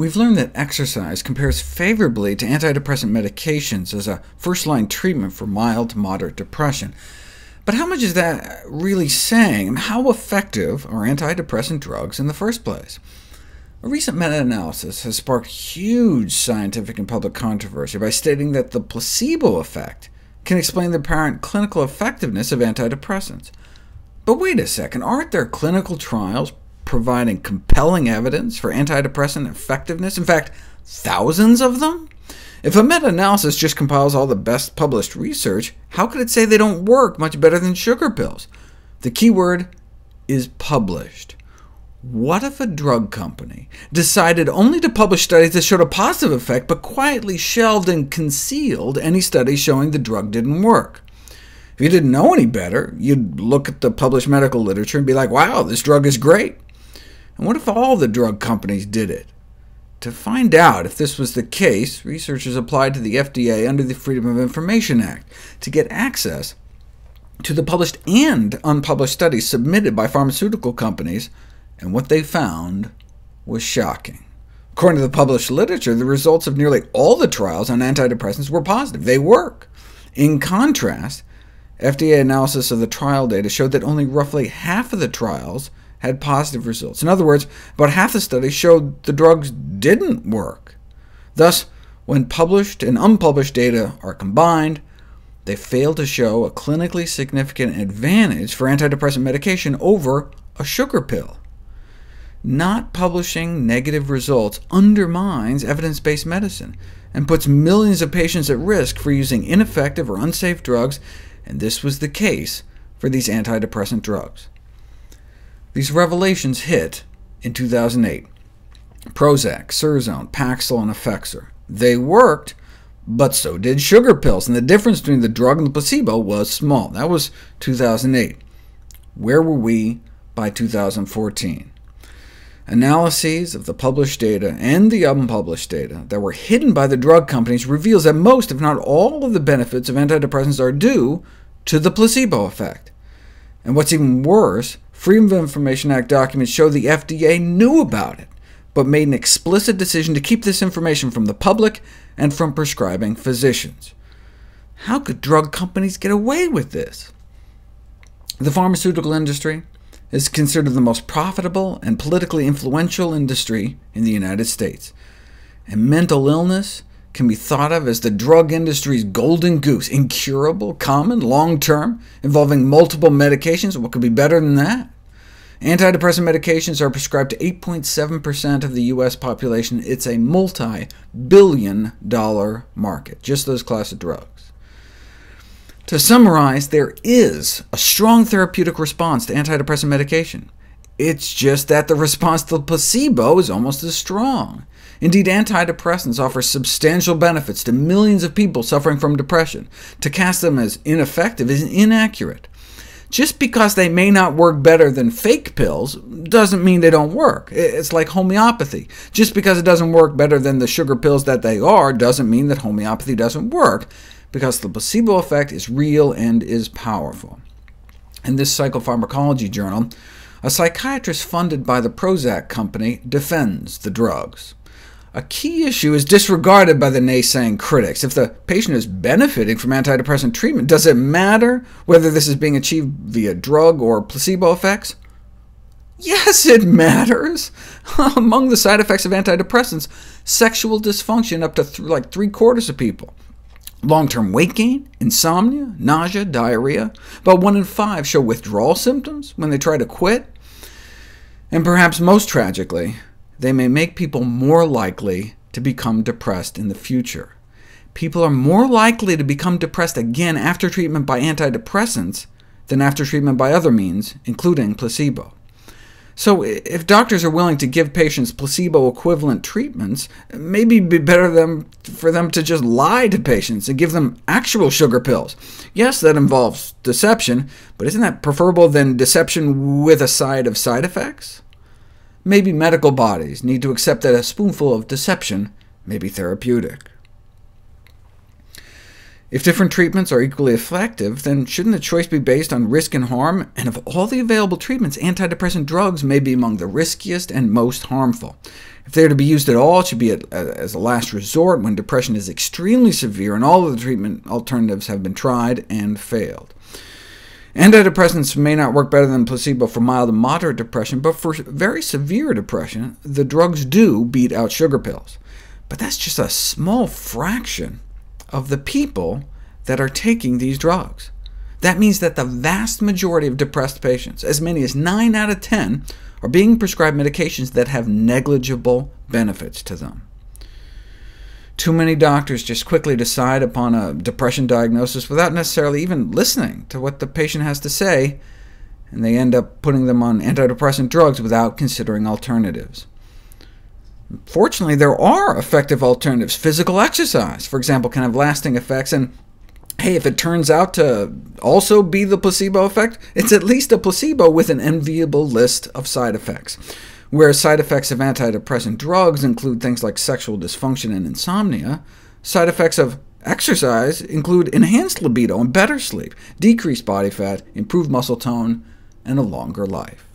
We've learned that exercise compares favorably to antidepressant medications as a first-line treatment for mild to moderate depression. But how much is that really saying? How effective are antidepressant drugs in the first place? A recent meta-analysis has sparked huge scientific and public controversy by stating that the placebo effect can explain the apparent clinical effectiveness of antidepressants. But wait a second, aren't there clinical trials providing compelling evidence for antidepressant effectiveness, in fact, thousands of them? If a meta-analysis just compiles all the best published research, how could it say they don't work much better than sugar pills? The keyword is published. What if a drug company decided only to publish studies that showed a positive effect, but quietly shelved and concealed any studies showing the drug didn't work? If you didn't know any better, you'd look at the published medical literature and be like, wow, this drug is great. And what if all the drug companies did it? To find out if this was the case, researchers applied to the FDA under the Freedom of Information Act to get access to the published and unpublished studies submitted by pharmaceutical companies, and what they found was shocking. According to the published literature, the results of nearly all the trials on antidepressants were positive. They work. In contrast, FDA analysis of the trial data showed that only roughly half of the trials had positive results. In other words, about half the studies showed the drugs didn't work. Thus, when published and unpublished data are combined, they fail to show a clinically significant advantage for antidepressant medication over a sugar pill. Not publishing negative results undermines evidence-based medicine and puts millions of patients at risk for using ineffective or unsafe drugs, and this was the case for these antidepressant drugs. These revelations hit in 2008. Prozac, Surzone, Paxil, and Effexor. They worked, but so did sugar pills, and the difference between the drug and the placebo was small. That was 2008. Where were we by 2014? Analyses of the published data and the unpublished data that were hidden by the drug companies reveals that most, if not all, of the benefits of antidepressants are due to the placebo effect. And what's even worse Freedom of Information Act documents show the FDA knew about it, but made an explicit decision to keep this information from the public and from prescribing physicians. How could drug companies get away with this? The pharmaceutical industry is considered the most profitable and politically influential industry in the United States, and mental illness can be thought of as the drug industry's golden goose, incurable, common, long-term, involving multiple medications. What could be better than that? Antidepressant medications are prescribed to 8.7% of the U.S. population. It's a multi-billion dollar market, just those class of drugs. To summarize, there is a strong therapeutic response to antidepressant medication. It's just that the response to placebo is almost as strong. Indeed, antidepressants offer substantial benefits to millions of people suffering from depression. To cast them as ineffective is inaccurate. Just because they may not work better than fake pills doesn't mean they don't work. It's like homeopathy. Just because it doesn't work better than the sugar pills that they are doesn't mean that homeopathy doesn't work, because the placebo effect is real and is powerful. In this psychopharmacology journal, a psychiatrist funded by the Prozac company defends the drugs. A key issue is disregarded by the naysaying critics. If the patient is benefiting from antidepressant treatment, does it matter whether this is being achieved via drug or placebo effects? Yes, it matters! Among the side effects of antidepressants, sexual dysfunction up to th like three-quarters of people, long-term weight gain, insomnia, nausea, diarrhea. About one in five show withdrawal symptoms when they try to quit. And perhaps most tragically, they may make people more likely to become depressed in the future. People are more likely to become depressed again after treatment by antidepressants than after treatment by other means, including placebo. So if doctors are willing to give patients placebo-equivalent treatments, maybe it'd be better them, for them to just lie to patients and give them actual sugar pills. Yes, that involves deception, but isn't that preferable than deception with a side of side effects? Maybe medical bodies need to accept that a spoonful of deception may be therapeutic. If different treatments are equally effective, then shouldn't the choice be based on risk and harm? And of all the available treatments, antidepressant drugs may be among the riskiest and most harmful. If they are to be used at all, it should be uh, as a last resort when depression is extremely severe and all of the treatment alternatives have been tried and failed. Antidepressants may not work better than placebo for mild and moderate depression, but for very severe depression, the drugs do beat out sugar pills. But that's just a small fraction of the people that are taking these drugs. That means that the vast majority of depressed patients, as many as 9 out of 10, are being prescribed medications that have negligible benefits to them. Too many doctors just quickly decide upon a depression diagnosis without necessarily even listening to what the patient has to say, and they end up putting them on antidepressant drugs without considering alternatives. Fortunately, there are effective alternatives. Physical exercise, for example, can have lasting effects, and hey, if it turns out to also be the placebo effect, it's at least a placebo with an enviable list of side effects. Whereas side effects of antidepressant drugs include things like sexual dysfunction and insomnia, side effects of exercise include enhanced libido and better sleep, decreased body fat, improved muscle tone, and a longer life.